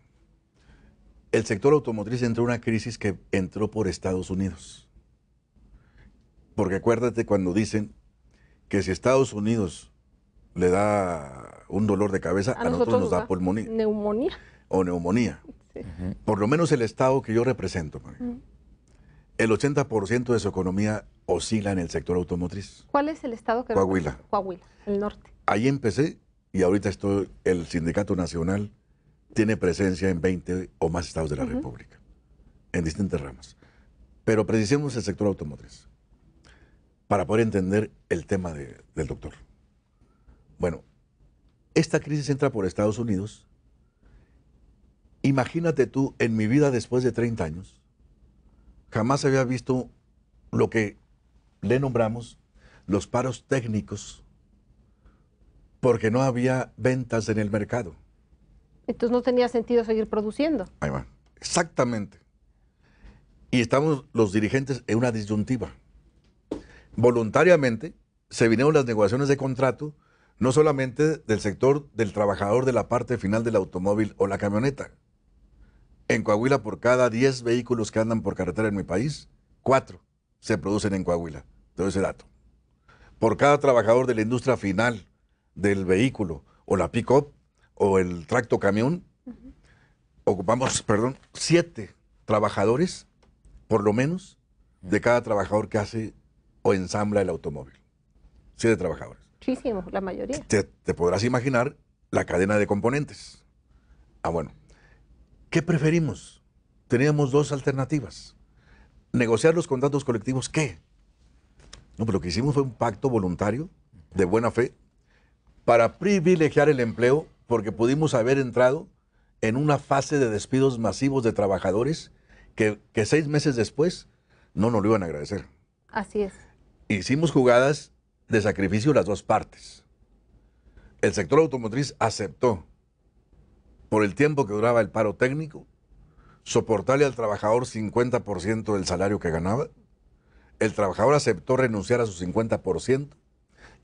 el sector automotriz entró en una crisis que entró por Estados Unidos porque acuérdate cuando dicen que si Estados Unidos le da un dolor de cabeza, a, nosotros, nos da, Neumonía. O neumonía. Por lo menos el Estado que yo represento, el 80% de su economía oscila en el sector automotriz. ¿Cuál es el Estado que Representa? Coahuila, el norte. Ahí empecé y ahorita estoy, el Sindicato Nacional tiene presencia en 20 o más estados de la República, en distintas ramas. Pero precisemos el sector automotriz para poder entender el tema del doctor. Bueno, esta crisis entra por Estados Unidos. Imagínate tú, en mi vida después de 30 años, jamás había visto lo que le nombramos los paros técnicos, porque no había ventas en el mercado. Entonces no tenía sentido seguir produciendo. Ahí va. Exactamente. Y estamos los dirigentes en una disyuntiva voluntariamente se vinieron las negociaciones de contrato, no solamente del sector del trabajador de la parte final del automóvil o la camioneta. En Coahuila, por cada 10 vehículos que andan por carretera en mi país, 4 se producen en Coahuila. todo ese dato. Por cada trabajador de la industria final del vehículo, o la pick-up, o el tracto camión, ocupamos, perdón, 7 trabajadores, por lo menos, de cada trabajador que hace o ensambla el automóvil. Siete trabajadores. Muchísimo, la mayoría. Te, podrás imaginar la cadena de componentes. Ah, bueno. ¿Qué preferimos? Teníamos dos alternativas. Negociar los contratos colectivos, ¿qué? No, pero pues lo que hicimos fue un pacto voluntario, de buena fe, para privilegiar el empleo, porque pudimos haber entrado en una fase de despidos masivos de trabajadores que seis meses después no nos lo iban a agradecer. Así es hicimos jugadas de sacrificio las dos partes. El sector automotriz aceptó, por el tiempo que duraba el paro técnico, soportarle al trabajador 50% del salario que ganaba. El trabajador aceptó renunciar a su 50%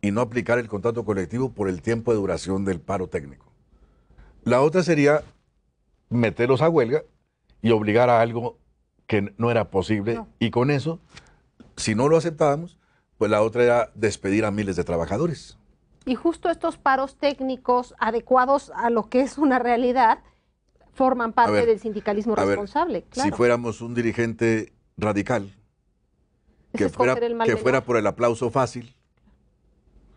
y no aplicar el contrato colectivo por el tiempo de duración del paro técnico. La otra sería meterlos a huelga y obligar a algo que no era posible y con eso, si no lo aceptábamos, pues la otra era despedir a miles de trabajadores. Y justo estos paros técnicos adecuados a lo que es una realidad forman parte del sindicalismo responsable. Si fuéramos un dirigente radical, que, fuera, que fuera, por el aplauso fácil,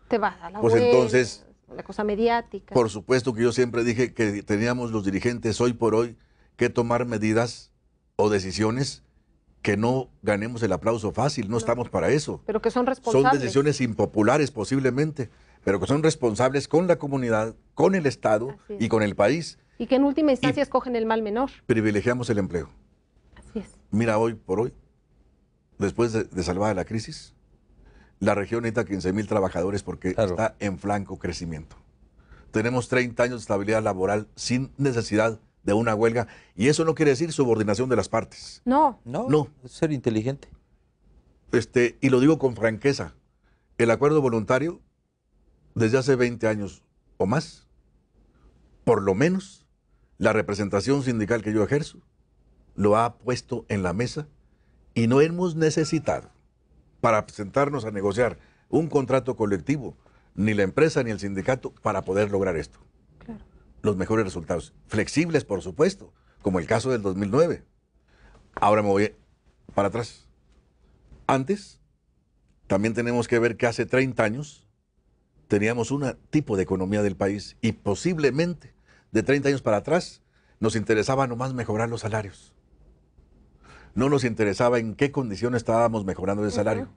te vas a la pues entonces la cosa mediática. Por supuesto que yo siempre dije que teníamos los dirigentes hoy por hoy que tomar medidas o decisiones que no ganemos el aplauso fácil, no, estamos para eso. Pero que son responsables. Son decisiones impopulares posiblemente, pero que son responsables con la comunidad, con el Estado y con el país. Y que en última instancia escogen el mal menor. Privilegiamos el empleo. Así es. Mira, hoy por hoy, después de, salvar la crisis, la región necesita 15 mil trabajadores porque está en flanco crecimiento. Tenemos 30 años de estabilidad laboral sin necesidad de una huelga. Y eso no quiere decir subordinación de las partes. No, no. No. ser inteligente. Este, y lo digo con franqueza. El acuerdo voluntario, desde hace 20 años o más, por lo menos, la representación sindical que yo ejerzo, lo ha puesto en la mesa y no hemos necesitado para sentarnos a negociar un contrato colectivo, ni la empresa ni el sindicato, para poder lograr esto los mejores resultados. Flexibles, por supuesto, como el caso del 2009. Ahora me voy para atrás. Antes, también tenemos que ver que hace 30 años teníamos un tipo de economía del país y posiblemente de 30 años para atrás nos interesaba nomás mejorar los salarios. No nos interesaba en qué condición estábamos mejorando el salario.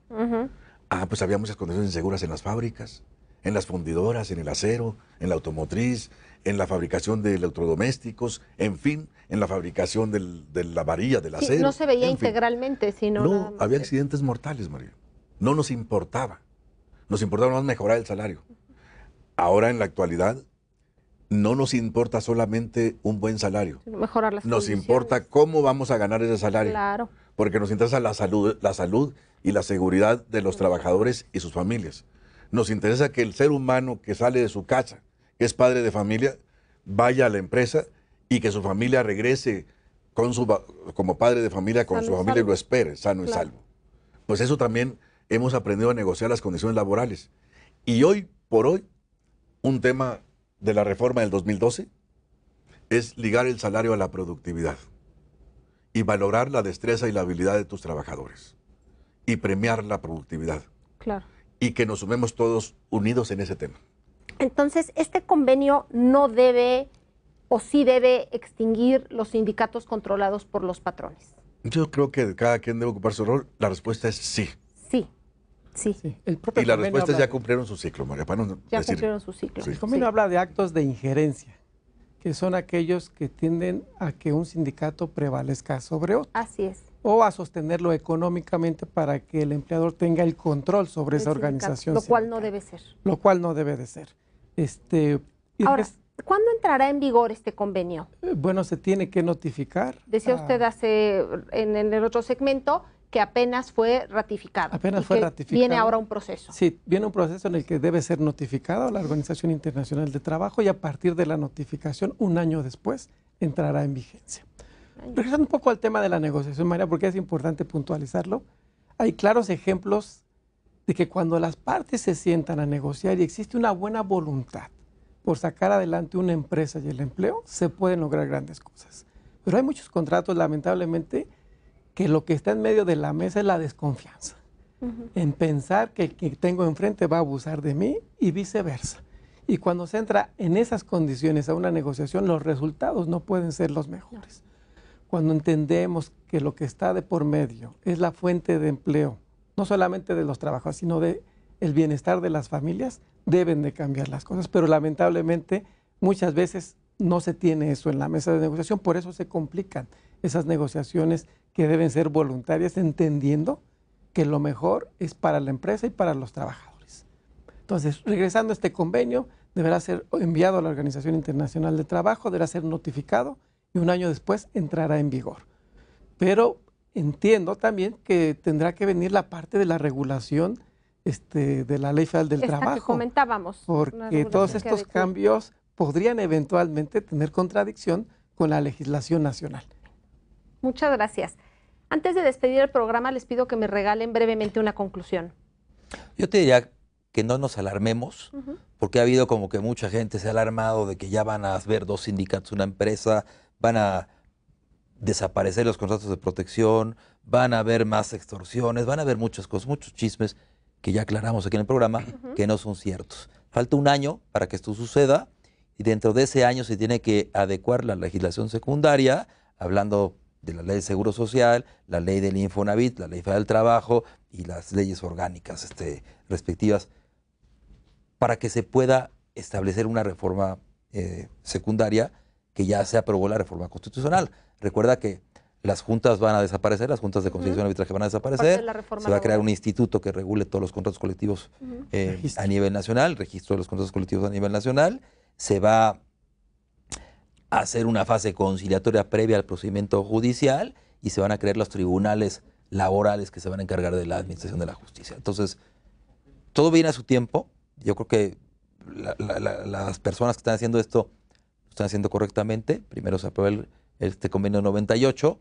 Ah, pues había muchas condiciones inseguras en las fábricas, en las fundidoras, en el acero, en la automotriz, en la fabricación de electrodomésticos, en fin, en la fabricación de la varilla, de acero. Sí, no se veía integralmente, sino. No, había accidentes mortales, María. No nos importaba. Nos importaba más mejorar el salario. Ahora, en la actualidad, no nos importa solamente un buen salario. Mejorar salud. Nos importa cómo vamos a ganar ese salario. Claro. Porque nos interesa la salud, la salud y la seguridad de los trabajadores y sus familias. Nos interesa que el ser humano que sale de su casa, que es padre de familia, vaya a la empresa y que su familia regrese con su, como padre de familia con su familia y, lo espere, sano y salvo. Pues eso también hemos aprendido a negociar las condiciones laborales. Y hoy por hoy, un tema de la reforma del 2012 es ligar el salario a la productividad y valorar la destreza y la habilidad de tus trabajadores y premiar la productividad. Claro. Y que nos sumemos todos unidos en ese tema. Entonces, este convenio no debe o sí debe extinguir los sindicatos controlados por los patrones. Yo creo que cada quien debe ocupar su rol. La respuesta es sí. Sí. Sí. sí. El respuesta es ya cumplieron su ciclo, María. ya cumplieron su ciclo. Sí. El convenio habla de actos de injerencia, que son aquellos que tienden a que un sindicato prevalezca sobre otro. Así es. O a sostenerlo económicamente para que el empleador tenga el control sobre esa organización. Lo cual no debe ser. Lo cual no debe de ser. Este, Ahora, pues ¿cuándo entrará en vigor este convenio? Eh, bueno, se tiene que notificar. Decía usted hace en, el otro segmento que apenas fue ratificado. Apenas fue ratificado. Viene ahora un proceso. Sí, viene un proceso en el que debe ser notificado la Organización Internacional de Trabajo y a partir de la notificación, un año después, entrará en vigencia. Regresando un poco al tema de la negociación, María, porque es importante puntualizarlo, hay claros ejemplos de que cuando las partes se sientan a negociar y existe una buena voluntad por sacar adelante una empresa y el empleo, se pueden lograr grandes cosas. Pero hay muchos contratos, lamentablemente, que lo que está en medio de la mesa es la desconfianza. En pensar que el que tengo enfrente va a abusar de mí y viceversa. Y cuando se entra en esas condiciones a una negociación, los resultados no pueden ser los mejores. Cuando entendemos que lo que está de por medio es la fuente de empleo, no solamente de los trabajadores, sino de el bienestar de las familias, deben de cambiar las cosas. Pero lamentablemente muchas veces no se tiene eso en la mesa de negociación, por eso se complican esas negociaciones que deben ser voluntarias, entendiendo que lo mejor es para la empresa y para los trabajadores. Entonces, regresando a este convenio, deberá ser enviado a la Organización Internacional de Trabajo, deberá ser notificado y un año después entrará en vigor. Pero Entiendo también que tendrá que venir la parte de la regulación este, de la ley federal del trabajo. Que comentábamos. Porque todos estos cambios podrían eventualmente tener contradicción con la legislación nacional. Muchas gracias. Antes de despedir el programa, les pido que me regalen brevemente una conclusión. Yo te diría que no nos alarmemos, porque ha habido como que mucha gente se ha alarmado de que ya van a ver dos sindicatos, una empresa, van a desaparecer los contratos de protección, van a haber más extorsiones, van a haber muchas cosas, muchos chismes que ya aclaramos aquí en el programa que no son ciertos. Falta un año para que esto suceda y dentro de ese año se tiene que adecuar la legislación secundaria, hablando de la ley de seguro social, la ley del Infonavit, la ley federal del trabajo y las leyes orgánicas este, respectivas, para que se pueda establecer una reforma eh, secundaria que ya se aprobó la reforma constitucional. Recuerda que las juntas van a desaparecer, las juntas de conciliación y arbitraje van a desaparecer, se va a crear un instituto que regule todos los contratos colectivos eh, a nivel nacional, registro de los contratos colectivos a nivel nacional, se va a hacer una fase conciliatoria previa al procedimiento judicial y se van a crear los tribunales laborales que se van a encargar de la administración de la justicia. Entonces, todo viene a su tiempo. Yo creo que las personas que están haciendo esto lo están haciendo correctamente. Primero se aprueba el este convenio 98,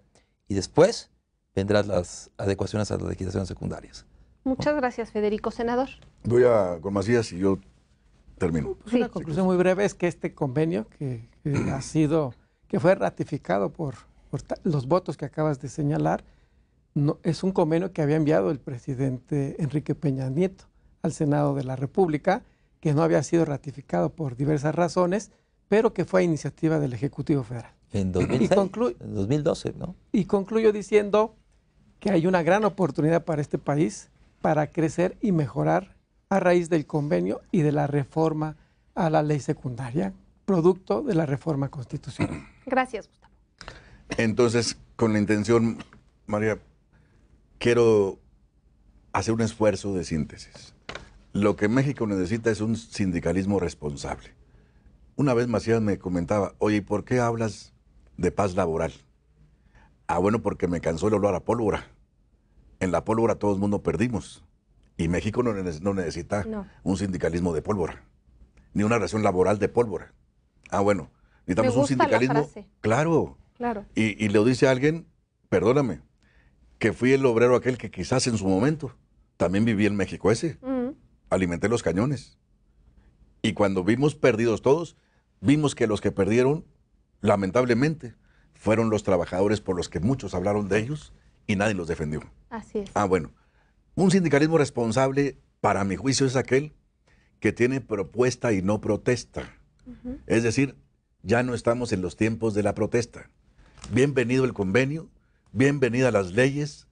y después vendrán las adecuaciones a las legislaciones secundarias. Muchas gracias, Federico. Senador. Voy a con Macías y yo termino. Pues Una conclusión muy breve es que este convenio que, ha sido, que fue ratificado por, los votos que acabas de señalar, no, es un convenio que había enviado el presidente Enrique Peña Nieto al Senado de la República, que no había sido ratificado por diversas razones, pero que fue a iniciativa del Ejecutivo Federal. En en 2012, ¿no? Y concluyo diciendo que hay una gran oportunidad para este país para crecer y mejorar a raíz del convenio y de la reforma a la ley secundaria, producto de la reforma constitucional. Gracias, Gustavo. Entonces, con la intención, María, quiero hacer un esfuerzo de síntesis. Lo que México necesita es un sindicalismo responsable. Una vez Macías me comentaba, oye, ¿y por qué hablas de paz laboral. Ah, bueno, porque me cansó el olor a pólvora. En la pólvora todo el mundo perdimos. Y México no, necesita un sindicalismo de pólvora, ni una relación laboral de pólvora. Ah, bueno, necesitamos un sindicalismo. Claro. Claro. Y, le dice alguien, perdóname, que fui el obrero aquel que quizás en su momento también viví en México ese. Mm. Alimenté los cañones. Y cuando vimos perdidos todos, vimos que los que perdieron lamentablemente, fueron los trabajadores por los que muchos hablaron de ellos y nadie los defendió. Así es. Ah, bueno. Un sindicalismo responsable, para mi juicio, es aquel que tiene propuesta y no protesta. Es decir, ya no estamos en los tiempos de la protesta. Bienvenido el convenio, bienvenidas las leyes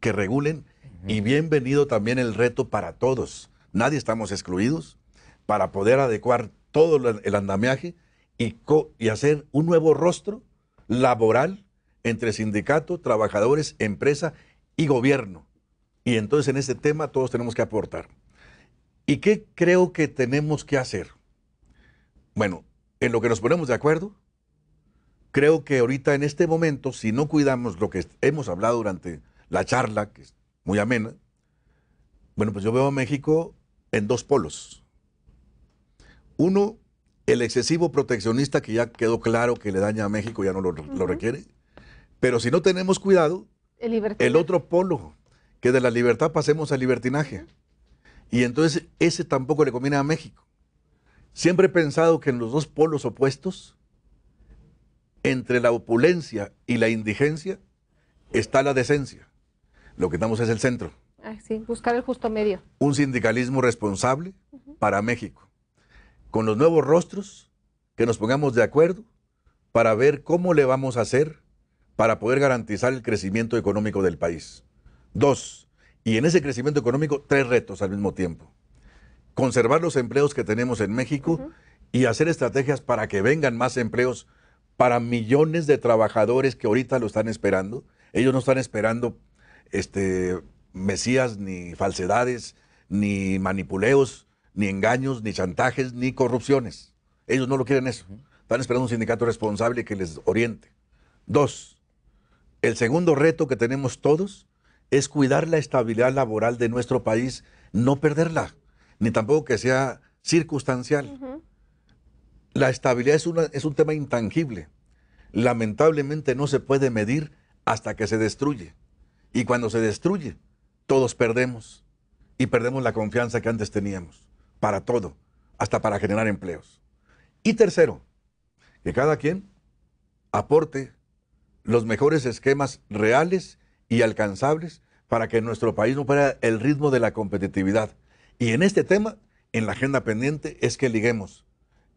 que regulen y bienvenido también el reto para todos. Nadie estamos excluidos para poder adecuar todo el andamiaje y, hacer un nuevo rostro laboral entre sindicato, trabajadores, empresa y gobierno. Y entonces en ese tema todos tenemos que aportar. ¿Y qué creo que tenemos que hacer? Bueno, en lo que nos ponemos de acuerdo, creo que ahorita en este momento, si no cuidamos lo que hemos hablado durante la charla, que es muy amena, bueno, pues yo veo a México en dos polos. Uno, el excesivo proteccionista que ya quedó claro que le daña a México ya no lo, requiere. Pero si no tenemos cuidado, el, otro polo, que de la libertad pasemos al libertinaje. Y entonces ese tampoco le conviene a México. Siempre he pensado que en los dos polos opuestos, entre la opulencia y la indigencia, está la decencia. Lo que estamos es el centro. Ah, sí, buscar el justo medio. Un sindicalismo responsable para México con los nuevos rostros, que nos pongamos de acuerdo para ver cómo le vamos a hacer para poder garantizar el crecimiento económico del país. Dos, y en ese crecimiento económico, tres retos al mismo tiempo. Conservar los empleos que tenemos en México y hacer estrategias para que vengan más empleos para millones de trabajadores que ahorita lo están esperando. Ellos no están esperando este, mesías, ni falsedades, ni manipuleos, ni engaños, ni chantajes, ni corrupciones. Ellos no lo quieren eso. Están esperando un sindicato responsable que les oriente. Dos, el segundo reto que tenemos todos es cuidar la estabilidad laboral de nuestro país, no perderla, ni tampoco que sea circunstancial. La estabilidad es, una, es un tema intangible. Lamentablemente no se puede medir hasta que se destruye. Y cuando se destruye, todos perdemos. Y perdemos la confianza que antes teníamos para todo, hasta para generar empleos. Y tercero, que cada quien aporte los mejores esquemas reales y alcanzables para que nuestro país no pierda el ritmo de la competitividad. Y en este tema, en la agenda pendiente, es que liguemos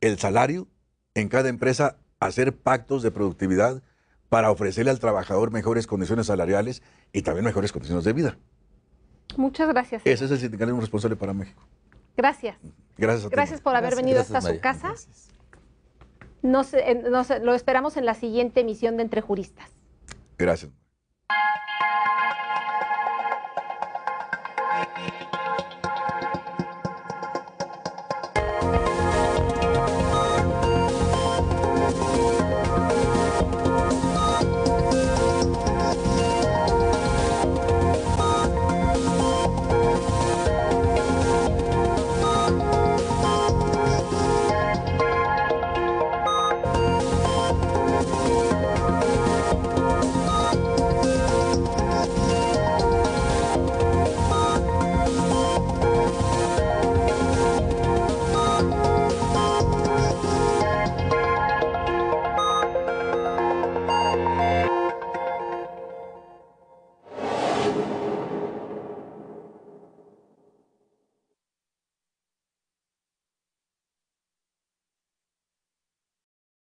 el salario en cada empresa, hacer pactos de productividad para ofrecerle al trabajador mejores condiciones salariales y también mejores condiciones de vida. Muchas gracias. Ese es el sindicalismo responsable para México. Gracias. Gracias Gracias por haber venido hasta su casa. lo esperamos en la siguiente emisión de Entre Juristas. Gracias.